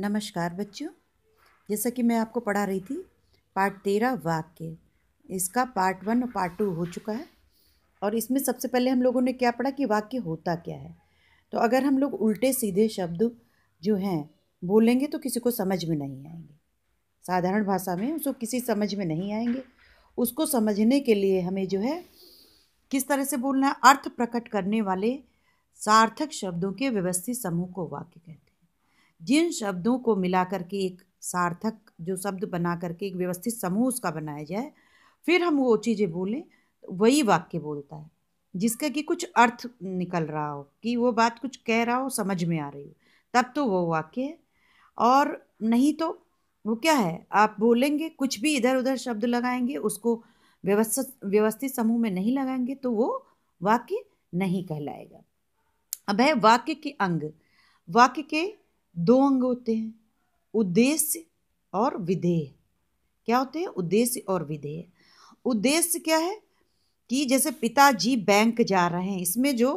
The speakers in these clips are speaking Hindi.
नमस्कार बच्चों जैसा कि मैं आपको पढ़ा रही थी पार्ट तेरह वाक्य इसका पार्ट वन और पार्ट टू हो चुका है और इसमें सबसे पहले हम लोगों ने क्या पढ़ा कि वाक्य होता क्या है तो अगर हम लोग उल्टे सीधे शब्द जो हैं बोलेंगे तो किसी को समझ में नहीं आएंगे साधारण भाषा में उसको किसी समझ में नहीं आएंगे उसको समझने के लिए हमें जो है किस तरह से बोलना है अर्थ प्रकट करने वाले सार्थक शब्दों के व्यवस्थित समूह को वाक्य कहते हैं जिन शब्दों को मिला करके एक सार्थक जो शब्द बना करके एक व्यवस्थित समूह उसका बनाया जाए फिर हम वो चीज़ें बोलें वही वाक्य बोलता है जिसका कि कुछ अर्थ निकल रहा हो कि वो बात कुछ कह रहा हो समझ में आ रही हो तब तो वो वाक्य है और नहीं तो वो क्या है आप बोलेंगे कुछ भी इधर उधर शब्द लगाएंगे उसको व्यवस्थित व्यवस्थित समूह में नहीं लगाएंगे तो वो वाक्य नहीं कहलाएगा अब है वाक्य के अंग वाक्य के दो अंग होते हैं उद्देश्य और विधेय क्या होते हैं उद्देश्य और विधेय उद्देश्य क्या है कि जैसे पिताजी बैंक जा रहे हैं इसमें जो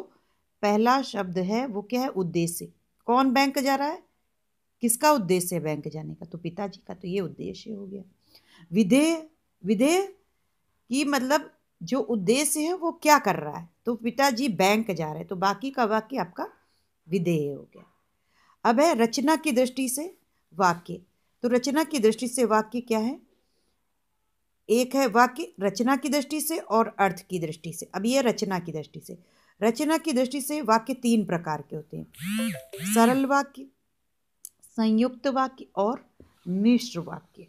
पहला शब्द है वो क्या है उद्देश्य कौन बैंक जा रहा है किसका उद्देश्य है बैंक जाने का तो पिताजी का तो ये उद्देश्य हो गया विधेय विधेय की मतलब जो उद्देश्य है वो क्या कर रहा है तो पिताजी बैंक जा रहे हैं तो बाकी का वाक्य आपका विधेय हो गया अब है रचना की दृष्टि से वाक्य तो रचना की दृष्टि से वाक्य क्या है एक है वाक्य रचना की दृष्टि से और अर्थ की दृष्टि से अब यह रचना की दृष्टि से रचना की दृष्टि से वाक्य तीन प्रकार के होते हैं सरल वाक्य संयुक्त वाक्य और मिश्र वाक्य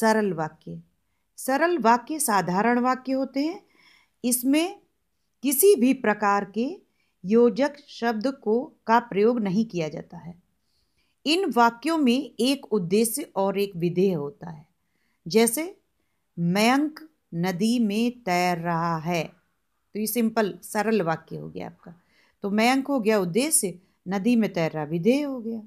सरल वाक्य सरल वाक्य साधारण वाक्य होते हैं इसमें किसी भी प्रकार के योजक शब्द को का प्रयोग नहीं किया जाता है इन वाक्यों में एक उद्देश्य और एक विधेय होता है जैसे मयंक नदी में तैर रहा है तो ये सिंपल सरल वाक्य हो गया आपका तो मयंक हो गया उद्देश्य नदी में तैर रहा विधेय हो गया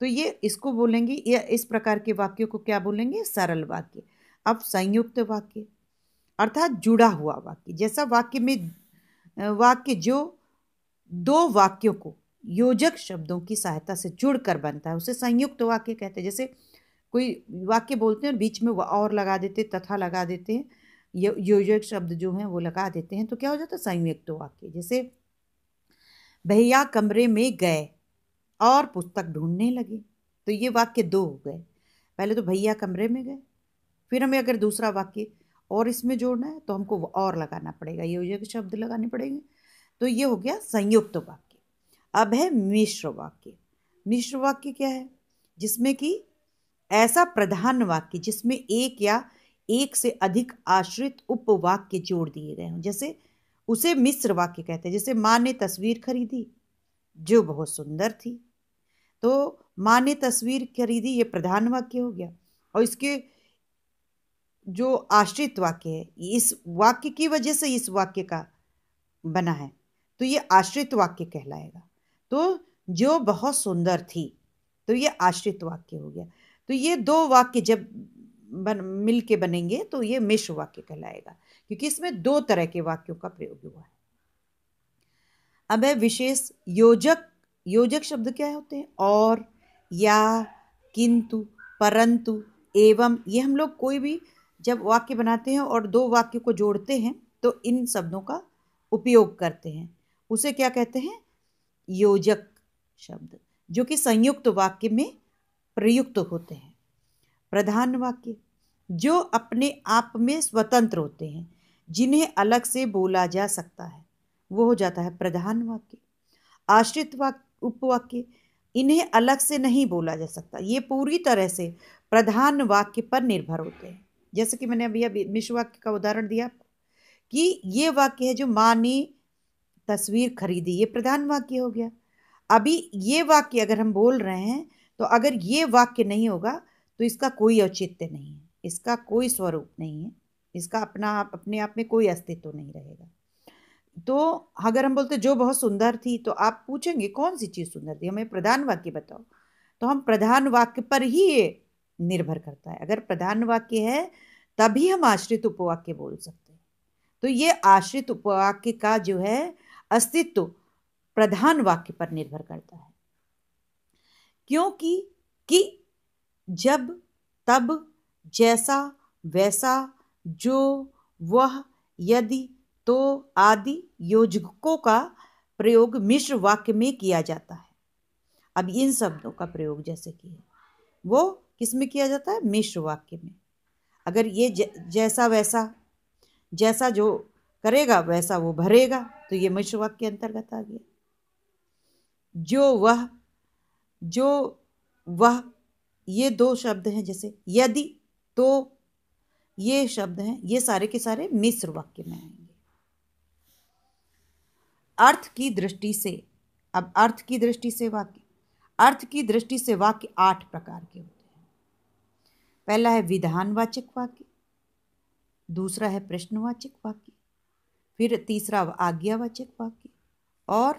तो ये इसको बोलेंगे या इस प्रकार के वाक्यों को क्या बोलेंगे सरल वाक्य अब संयुक्त वाक्य अर्थात जुड़ा हुआ वाक्य जैसा वाक्य में वाक्य जो दो वाक्यों को योजक शब्दों की सहायता से जुड़कर बनता है उसे संयुक्त वाक्य कहते हैं जैसे कोई वाक्य बोलते हैं और बीच में और लगा देते तथा लगा देते हैं योजक शब्द जो हैं वो लगा देते हैं तो क्या हो जाता है संयुक्त वाक्य जैसे भैया कमरे में गए और पुस्तक ढूंढने लगे तो ये वाक्य दो हो गए पहले तो भैया कमरे में गए फिर हमें अगर दूसरा वाक्य और इसमें जोड़ना है तो हमको और लगाना पड़ेगा योजक शब्द लगाने पड़ेंगे तो ये हो गया संयुक्त वाक्य अब है मिश्र वाक्य मिश्र वाक्य क्या है जिसमें कि ऐसा प्रधान वाक्य जिसमें एक या एक से अधिक आश्रित उपवाक्य जोड़ दिए गए हों जैसे उसे मिश्र वाक्य कहते हैं जैसे माँ ने तस्वीर खरीदी जो बहुत सुंदर थी तो माँ ने तस्वीर खरीदी ये प्रधान वाक्य हो गया और इसके जो आश्रित वाक्य है इस वाक्य की वजह से इस वाक्य का बना है तो ये आश्रित वाक्य कहलाएगा तो जो बहुत सुंदर थी तो ये आश्रित वाक्य हो गया तो ये दो वाक्य जब बन मिल के बनेंगे तो ये मिश्र वाक्य कहलाएगा क्योंकि इसमें दो तरह के वाक्यों का प्रयोग हुआ है अब है विशेष योजक योजक शब्द क्या होते हैं और या किंतु परंतु एवं ये हम लोग कोई भी जब वाक्य बनाते हैं और दो वाक्य को जोड़ते हैं तो इन शब्दों का उपयोग करते हैं उसे क्या कहते हैं योजक शब्द जो कि संयुक्त वाक्य में प्रयुक्त होते हैं प्रधान वाक्य जो अपने आप में स्वतंत्र होते हैं जिन्हें अलग से बोला जा सकता है वो हो जाता है प्रधान वाक्य आश्रित वाक्य उपवाक्य इन्हें अलग से नहीं बोला जा सकता ये पूरी तरह से प्रधान वाक्य पर निर्भर होते हैं जैसे कि मैंने अभी अभी वाक्य का उदाहरण दिया कि ये वाक्य है जो माँ ने तस्वीर खरीदी ये प्रधान वाक्य हो गया अभी ये वाक्य अगर हम बोल रहे हैं तो अगर ये वाक्य नहीं होगा तो इसका कोई औचित्य नहीं है इसका कोई स्वरूप नहीं है इसका अपना आप अपने आप में कोई अस्तित्व नहीं रहेगा तो अगर हम बोलते जो बहुत सुंदर थी तो आप पूछेंगे कौन सी चीज़ सुंदर थी हमें प्रधान वाक्य बताओ तो हम प्रधान वाक्य पर ही ये निर्भर करता है अगर प्रधान वाक्य है तभी हम आश्रित उपवाक्य बोल सकते हैं तो ये आश्रित उपवाक्य का जो है अस्तित्व प्रधान वाक्य पर निर्भर करता है क्योंकि कि जब तब जैसा वैसा जो वह यदि तो आदि योजकों का प्रयोग मिश्र वाक्य में किया जाता है अब इन शब्दों का प्रयोग जैसे कि वो किस में किया जाता है मिश्र वाक्य में अगर ये जैसा वैसा जैसा जो करेगा वैसा वो भरेगा तो ये मिश्र वाक्य अंतर्गत आ गया जो वह जो वह ये दो शब्द हैं जैसे यदि तो ये शब्द हैं ये सारे के सारे मिश्र वाक्य में आएंगे अर्थ की दृष्टि से अब अर्थ की दृष्टि से वाक्य अर्थ की दृष्टि से वाक्य आठ प्रकार के होते पहला है विधानवाचक वाक्य दूसरा है प्रश्नवाचक वाक्य फिर तीसरा आज्ञावाचक वाक्य और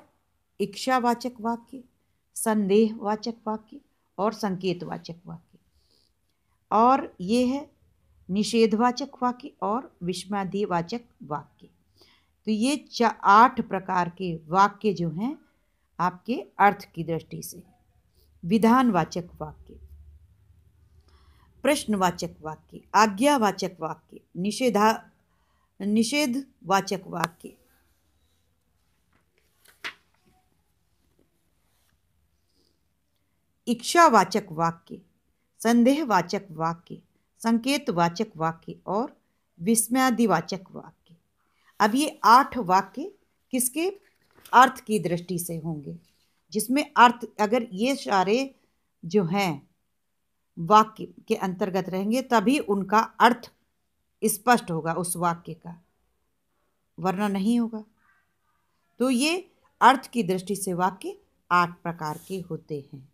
इच्छावाचक वाक्य संदेहवाचक वाक्य और संकेतवाचक वाक्य और ये है निषेधवाचक वाक्य और विस्माधिवाचक वाक्य तो ये आठ प्रकार के वाक्य जो हैं आपके अर्थ की दृष्टि से विधानवाचक वाक्य प्रश्नवाचक वाक्य आज्ञावाचक वाक्य निषेधा निषेधवाचक वाक्य इच्छावाचक वाक्य संदेहवाचक वाक्य संकेतवाचक वाक्य और विस्मयादिवाचक वाक्य अब ये आठ वाक्य किसके अर्थ की दृष्टि से होंगे जिसमें अर्थ अगर ये सारे जो हैं वाक्य के अंतर्गत रहेंगे तभी उनका अर्थ स्पष्ट होगा उस वाक्य का वरना नहीं होगा तो ये अर्थ की दृष्टि से वाक्य आठ प्रकार के होते हैं